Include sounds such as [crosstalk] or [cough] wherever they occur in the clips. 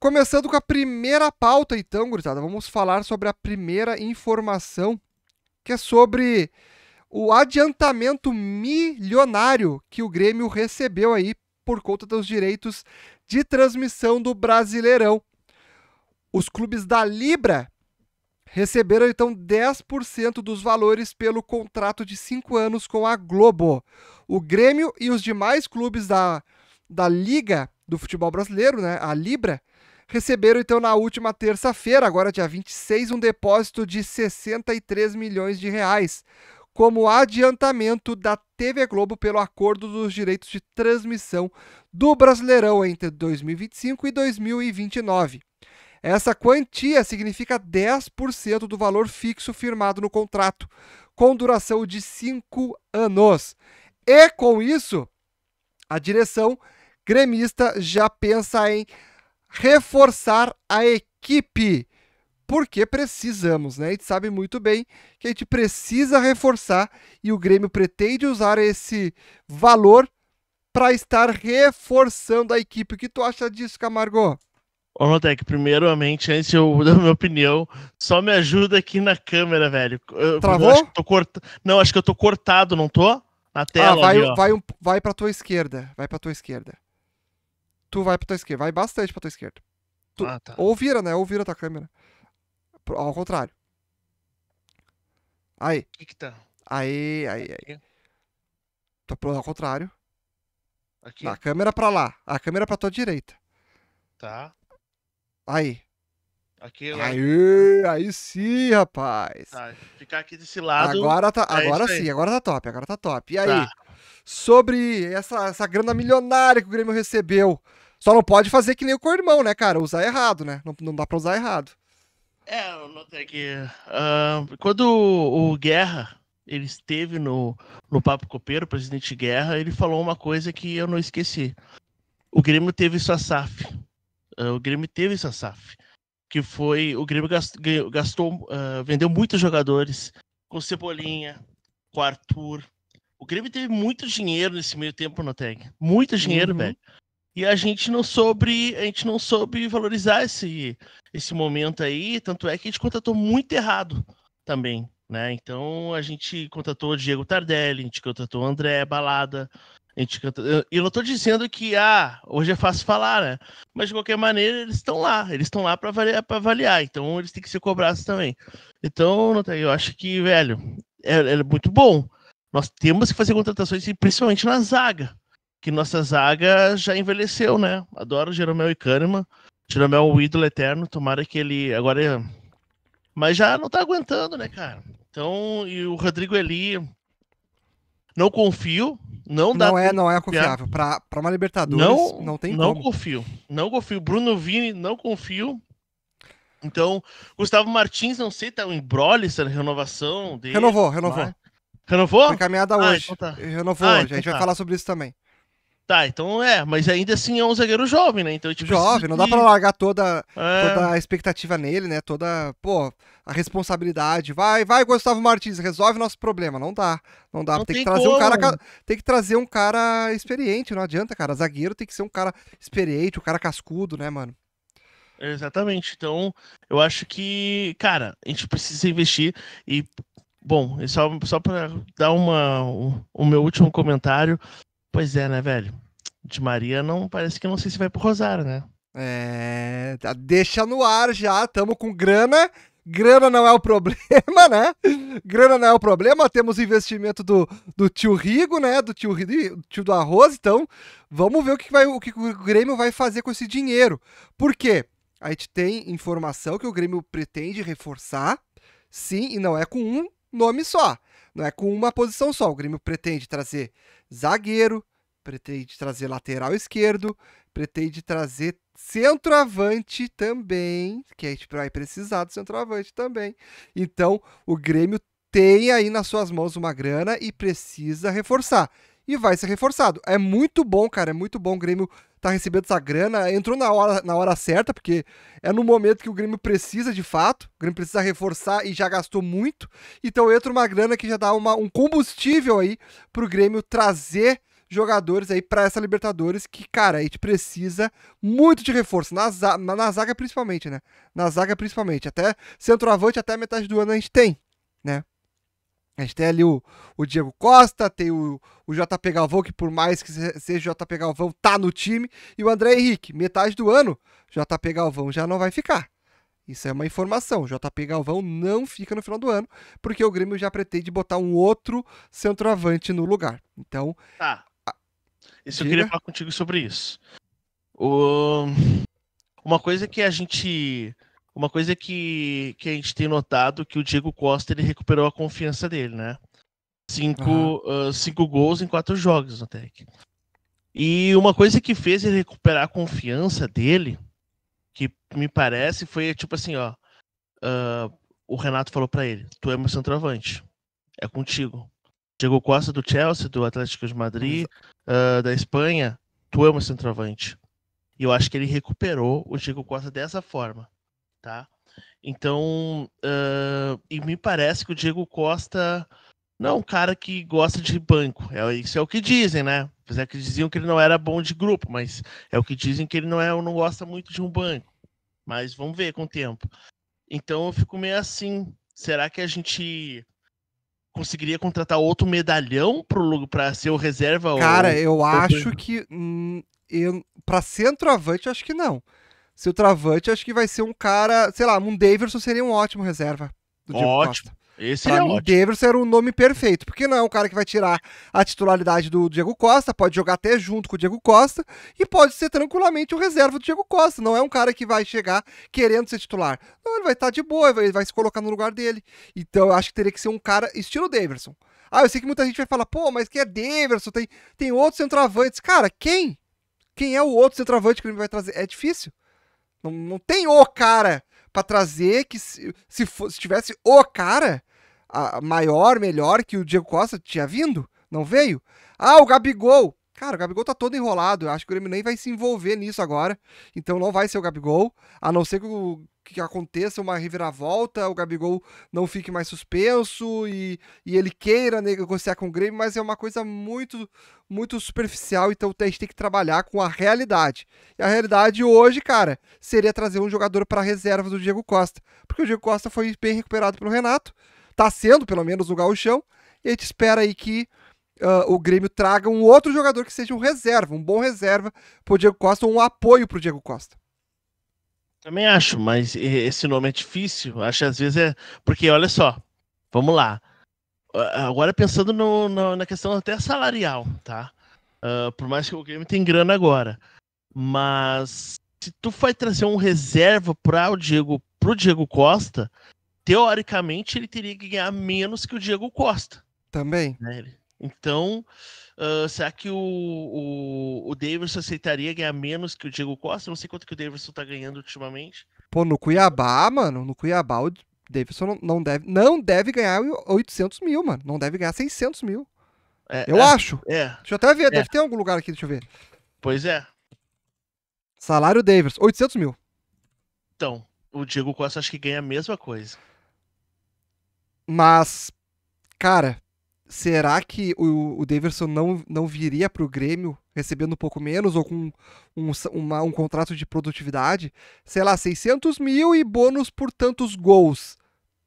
Começando com a primeira pauta, então, gurizada, vamos falar sobre a primeira informação, que é sobre o adiantamento milionário que o Grêmio recebeu aí por conta dos direitos de transmissão do Brasileirão. Os clubes da Libra receberam então 10% dos valores pelo contrato de 5 anos com a Globo. O Grêmio e os demais clubes da, da Liga do Futebol Brasileiro, né, a Libra, receberam então na última terça-feira, agora dia 26, um depósito de 63 milhões de reais como adiantamento da TV Globo pelo acordo dos direitos de transmissão do Brasileirão entre 2025 e 2029. Essa quantia significa 10% do valor fixo firmado no contrato, com duração de 5 anos. E com isso, a direção gremista já pensa em reforçar a equipe, porque precisamos, né? A gente sabe muito bem que a gente precisa reforçar e o Grêmio pretende usar esse valor para estar reforçando a equipe. O que tu acha disso, Camargo? Ô, Motec, primeiramente, antes eu [laughs] dar minha opinião, só me ajuda aqui na câmera, velho. Eu, Travou? Acho Não, acho que eu tô cortado, não tô? Na ah, tela. Ah, vai, ali, vai, um, vai pra tua esquerda. Vai pra tua esquerda tu vai pra tua esquerda, vai bastante pra tua esquerda. Tu, ah, tá. Ou vira, né? Ou vira tua câmera. Ao contrário. Aí. Que que tá? Aí, tá aí, aí. Tu pro ao contrário. Aqui. A câmera pra lá. A câmera pra tua direita. Tá. Aí aí, aí sim, rapaz. Tá, ficar aqui desse lado. Agora, tá, é agora sim, agora tá top, agora tá top. E tá. aí, tá. sobre essa, essa grana milionária que o Grêmio recebeu, só não pode fazer que nem o Cormão, né, cara? Usar errado, né? Não, não dá pra usar errado. É, eu notei que uh, quando o, o Guerra ele esteve no, no Papo Copeiro, o presidente Guerra, ele falou uma coisa que eu não esqueci. O Grêmio teve sua SAF. Uh, o Grêmio teve sua SAF que foi o Grêmio gastou, gastou uh, vendeu muitos jogadores com Cebolinha, com Arthur. O Grêmio teve muito dinheiro nesse meio tempo no Tag, muito dinheiro, uhum. velho. E a gente não soube, a gente não soube valorizar esse esse momento aí, tanto é que a gente contratou muito errado também, né? Então a gente contratou o Diego Tardelli, a gente contratou o André Balada, gente canta... eu, eu não estou dizendo que ah, hoje é fácil falar, né? Mas de qualquer maneira, eles estão lá, eles estão lá para avaliar, para avaliar, então eles têm que ser cobrados também. Então, eu acho que, velho, é, é muito bom. Nós temos que fazer contratações, principalmente na zaga, que nossa zaga já envelheceu, né? Adoro Jeromel e Kahneman. Jeromel é o ídolo eterno, tomara que ele agora. é Mas já não tá aguentando, né, cara? Então, e o Rodrigo Eli não confio. Não dá. Não é, não é confiável. Para uma Libertadores, não, não tem Não como. confio. Não confio. Bruno Vini, não confio. Então, Gustavo Martins, não sei, tá um embrole essa renovação dele. Renovou, renovou. Mas... Renovou? Foi encaminhada ah, hoje. Então tá. Renovou ah, hoje. Então a gente vai tá. falar sobre isso também. Tá, então é, mas ainda assim é um zagueiro jovem, né? Então, tipo, jovem, não dá para largar toda, é... toda a expectativa nele, né? Toda, pô, a responsabilidade. Vai, vai, Gustavo Martins, resolve nosso problema. Não dá. Não dá. Não tem, tem, que trazer como. um cara. Tem que trazer um cara experiente, não adianta, cara. Zagueiro tem que ser um cara experiente, um cara cascudo, né, mano? Exatamente. Então, eu acho que, cara, a gente precisa investir e. Bom, só, só para dar uma, o, o meu último comentário, Pois é, né, velho? De Maria não parece que não sei se vai pro Rosário, né? É, tá, deixa no ar já, tamo com grana. Grana não é o [laughs] problema, né? Grana não é o problema. Temos investimento do, do tio Rigo, né? Do tio, do tio do arroz. Então, vamos ver o que, vai, o que o Grêmio vai fazer com esse dinheiro. Por quê? A gente tem informação que o Grêmio pretende reforçar, sim, e não é com um nome só. Não é com uma posição só. O Grêmio pretende trazer zagueiro, pretende trazer lateral esquerdo, pretende trazer centroavante também, que a gente vai precisar do centroavante também. Então, o Grêmio tem aí nas suas mãos uma grana e precisa reforçar. E vai ser reforçado. É muito bom, cara. É muito bom. O Grêmio tá recebendo essa grana, entrou na hora, na hora certa, porque é no momento que o Grêmio precisa de fato, o Grêmio precisa reforçar e já gastou muito, então entra uma grana que já dá uma, um combustível aí pro Grêmio trazer jogadores aí para essa Libertadores que, cara, a gente precisa muito de reforço, na, za na zaga principalmente, né? Na zaga principalmente, até centroavante até metade do ano a gente tem, né? A gente tem ali o, o Diego Costa, tem o, o JP Galvão, que por mais que seja o JP Galvão, tá no time, e o André Henrique. Metade do ano, JP Galvão já não vai ficar. Isso é uma informação. O JP Galvão não fica no final do ano, porque o Grêmio já pretende botar um outro centroavante no lugar. Então. Tá. isso diga... eu queria falar contigo sobre isso. O... Uma coisa que a gente uma coisa que, que a gente tem notado que o Diego Costa ele recuperou a confiança dele, né? Cinco, uhum. uh, cinco gols em quatro jogos no Tec. E uma coisa que fez ele recuperar a confiança dele, que me parece, foi tipo assim, ó. Uh, o Renato falou para ele: Tu é meu centroavante, é contigo. Diego Costa do Chelsea, do Atlético de Madrid, uh, da Espanha, tu é meu centroavante. E eu acho que ele recuperou o Diego Costa dessa forma tá? Então, uh, e me parece que o Diego Costa não é um cara que gosta de banco. É, isso é o que dizem, né? Apesar que diziam que ele não era bom de grupo, mas é o que dizem que ele não é, não gosta muito de um banco. Mas vamos ver com o tempo. Então eu fico meio assim. Será que a gente conseguiria contratar outro medalhão para ser o reserva? Cara, ou, eu acho que hum, para centroavante acho que não. Seu Travante, acho que vai ser um cara, sei lá, um Daverson seria um ótimo reserva do Diego Ótimo. Costa. Esse pra é mim, ótimo. Daverson era o um nome perfeito, porque não é um cara que vai tirar a titularidade do Diego Costa, pode jogar até junto com o Diego Costa e pode ser tranquilamente o reserva do Diego Costa. Não é um cara que vai chegar querendo ser titular. Não, ele vai estar tá de boa, ele vai se colocar no lugar dele. Então eu acho que teria que ser um cara estilo Daverson. Ah, eu sei que muita gente vai falar, pô, mas que é Daverson? Tem, tem outros centroavantes. Cara, quem? Quem é o outro centroavante que ele vai trazer? É difícil. Não, não tem o cara para trazer que se, se, se tivesse o cara a, maior, melhor que o Diego Costa tinha vindo, não veio. Ah, o Gabigol. Cara, o Gabigol tá todo enrolado. Eu acho que o Grêmio nem vai se envolver nisso agora. Então não vai ser o Gabigol. A não ser que, o, que aconteça uma reviravolta, o Gabigol não fique mais suspenso e, e ele queira negociar com o Grêmio, mas é uma coisa muito, muito superficial. Então a gente tem que trabalhar com a realidade. E a realidade hoje, cara, seria trazer um jogador para reserva do Diego Costa. Porque o Diego Costa foi bem recuperado pelo Renato. Tá sendo, pelo menos, o gauchão. E a gente espera aí que uh, o Grêmio traga um outro jogador que seja um reserva, um bom reserva para o Diego Costa, ou um apoio para o Diego Costa. Também acho, mas esse nome é difícil. Acho que às vezes é. Porque olha só, vamos lá. Ah, agora pensando no, no, na questão até salarial, tá? Uh, por mais que o Grêmio tenha grana agora. Mas se tu vai trazer um reserva para o Diego, pro Diego Costa, teoricamente ele teria que ganhar menos que o Diego Costa. Também. Né? Ele, então, uh, será que o, o, o Davidson aceitaria ganhar menos que o Diego Costa? Não sei quanto que o Davidson tá ganhando ultimamente. Pô, no Cuiabá, mano, no Cuiabá o Davidson não, não deve, não deve ganhar 800 mil, mano. Não deve ganhar 600 mil. É, é eu é, acho. É. Deixa eu até ver, é. deve ter algum lugar aqui, deixa eu ver. Pois é. Salário Davidson, 800 mil. Então, o Diego Costa acho que ganha a mesma coisa. Mas, cara, será que o, o Davidson não, não viria para o Grêmio recebendo um pouco menos ou com um, uma, um contrato de produtividade? Sei lá, 600 mil e bônus por tantos gols,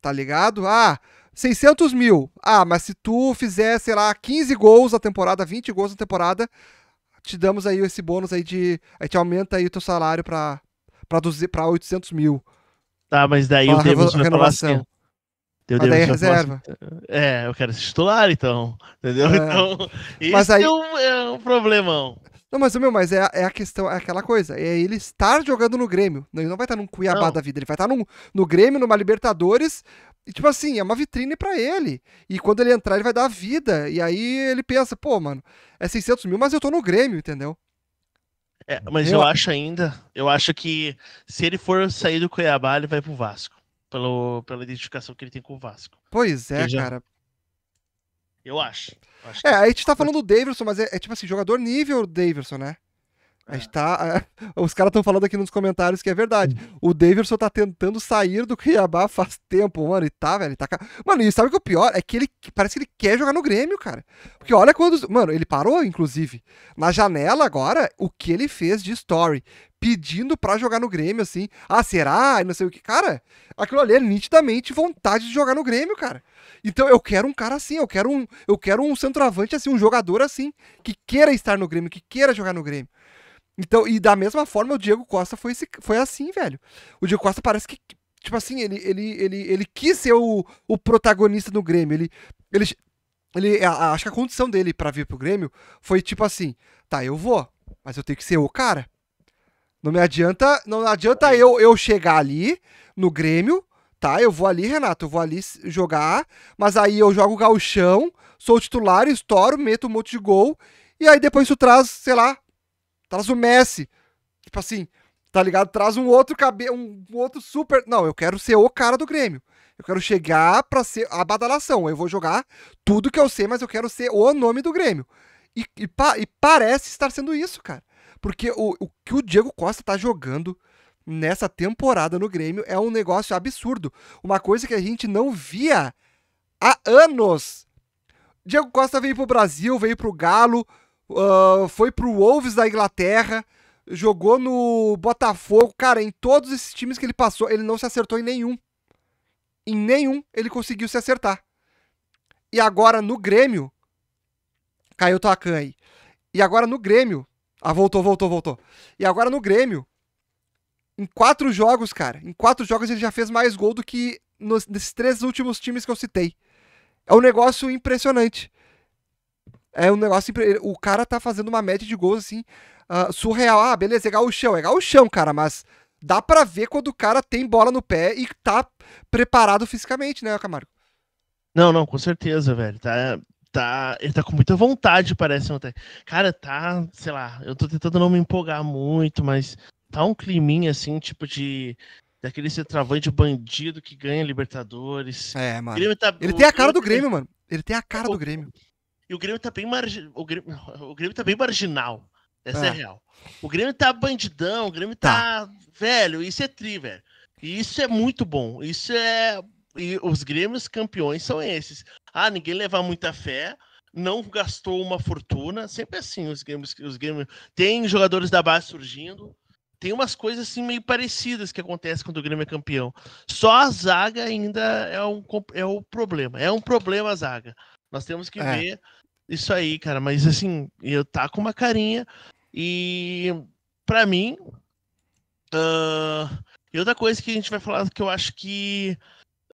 tá ligado? Ah, 600 mil. Ah, mas se tu fizer, sei lá, 15 gols na temporada, 20 gols na temporada, te damos aí esse bônus aí de... A gente aumenta aí o teu salário para 800 mil. Tá, mas daí o Davidson vai falar assim, eu Mas daí é reserva. Posso... É, eu quero ser titular, então. Entendeu? É. Então, [laughs] mas aí... é, um, é um problemão. Não, mas, meu, mas é, é a questão, é aquela coisa. É ele estar jogando no Grêmio. Ele não vai estar num Cuiabá não. da vida. Ele vai estar num, no Grêmio, numa Libertadores. E, tipo assim, é uma vitrine para ele. E quando ele entrar, ele vai dar a vida. E aí ele pensa, pô, mano, é 600 mil, mas eu tô no Grêmio, entendeu? É, mas eu... eu acho ainda, eu acho que se ele for sair do Cuiabá, ele vai pro Vasco pelo, pela identificação que ele tem com o Vasco. Pois é, já... cara. Eu acho. acho é, que... a gente tá falando do Davidson, mas é, é tipo assim, jogador nível Davidson, né? A gente é. tá, os caras estão falando aqui nos comentários que é verdade. O Davidson tá tentando sair do Cuiabá faz tempo, mano. E tá, velho. Tá... Mano, e sabe o que é o pior? É que ele parece que ele quer jogar no Grêmio, cara. Porque olha quando. Mano, ele parou, inclusive. Na janela agora, o que ele fez de story pedindo para jogar no Grêmio, assim. Ah, será? E não sei o que. Cara, aquilo ali é nitidamente vontade de jogar no Grêmio, cara. Então eu quero um cara assim, eu quero um, eu quero um centroavante assim, um jogador assim, que queira estar no Grêmio, que queira jogar no Grêmio. Então, e da mesma forma, o Diego Costa foi, esse, foi assim, velho. O Diego Costa parece que, tipo assim, ele, ele, ele, ele quis ser o, o protagonista do Grêmio. Ele, ele, ele acho que a condição dele para vir pro Grêmio foi tipo assim: tá, eu vou, mas eu tenho que ser o cara. Não me adianta, não adianta eu, eu chegar ali no Grêmio, tá? Eu vou ali, Renato, eu vou ali jogar, mas aí eu jogo o galchão, sou titular, estouro, meto um monte de gol, e aí depois tu traz, sei lá, traz o Messi. Tipo assim, tá ligado? Traz um outro cabelo, um outro super. Não, eu quero ser o cara do Grêmio. Eu quero chegar pra ser a badalação. Eu vou jogar tudo que eu sei, mas eu quero ser o nome do Grêmio. E, e, pa... e parece estar sendo isso, cara. Porque o, o que o Diego Costa tá jogando nessa temporada no Grêmio é um negócio absurdo. Uma coisa que a gente não via há anos. Diego Costa veio pro Brasil, veio pro Galo, uh, foi pro Wolves da Inglaterra, jogou no Botafogo. Cara, em todos esses times que ele passou, ele não se acertou em nenhum. Em nenhum ele conseguiu se acertar. E agora no Grêmio, caiu o Takan aí. E agora no Grêmio, ah, voltou, voltou, voltou. E agora no Grêmio, em quatro jogos, cara, em quatro jogos ele já fez mais gol do que nos, nesses três últimos times que eu citei. É um negócio impressionante. É um negócio. Impre... O cara tá fazendo uma média de gols assim, uh, surreal. Ah, beleza, é gauchão, é gauchão, cara, mas dá para ver quando o cara tem bola no pé e tá preparado fisicamente, né, Camargo? Não, não, com certeza, velho. Tá, tá, ele tá com muita vontade, parece até. Cara, tá, sei lá, eu tô tentando não me empolgar muito, mas tá um climinha assim, tipo de daquele centroavante bandido que ganha Libertadores. É, mano. Tá... ele o... tem a cara do Grêmio, mano. Ele tem a cara o... do Grêmio. E o Grêmio tá bem margin... o, Grêmio... [laughs] o Grêmio tá bem marginal. Essa é, é real. O Grêmio tá bandidão, o Grêmio tá, tá velho, isso é tri, velho. E isso é muito bom. Isso é e os Grêmios campeões são esses. Ah, ninguém levar muita fé, não gastou uma fortuna. Sempre assim, os Grêmios. Os Grêmios tem jogadores da base surgindo. Tem umas coisas assim meio parecidas que acontecem quando o Grêmio é campeão. Só a zaga ainda é um, é um problema. É um problema a zaga. Nós temos que é. ver isso aí, cara. Mas assim, eu tá com uma carinha. E para mim. Uh, e outra coisa que a gente vai falar que eu acho que